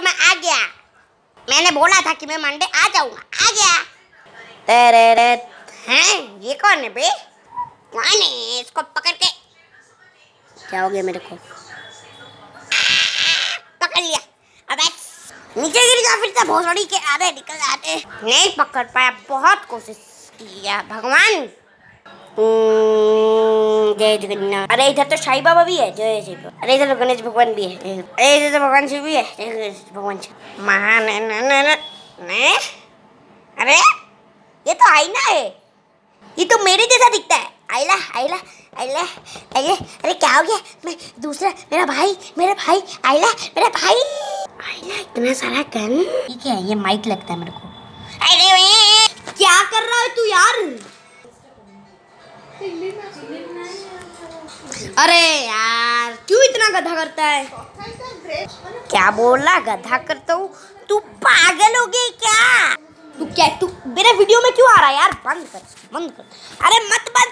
तो मैं आ गया मैंने बोला था कि मैं मंडे आ जाऊंगा आ गया तेरे रे हैं ये कौन है बे कौन है इसको पकड़ के क्या हो गया मेरे को पकड़ लिया अबे नीचे गिर गया फिर से भोसड़ी के आधे निकल जाते नहीं पकड़ पाया बहुत कोशिश किया भगवान हम्म। जय जगन्नाथ अरे इधर तो साई बाबा भी है जय जय अरे इधर तो गणेश भगवान भी है अरे इधर तो भगवान शिव भी है जय गणेश भगवान शिव महान अरे ये तो आईना है ये तो मेरे जैसा दिखता है आईला आईला आईला आईला अरे क्या हो गया मैं दूसरा मेरा भाई मेरा भाई आईला मेरा भाई आईला इतना सारा गन क्या है ये माइक लगता है मेरे को अरे अरे यार क्यों इतना गधा करता है क्या बोला गधा करता हूँ तू पागल हो गई क्या तू क्या तू मेरे वीडियो में क्यों आ रहा है यार बंद कर बंद कर अरे मत बंद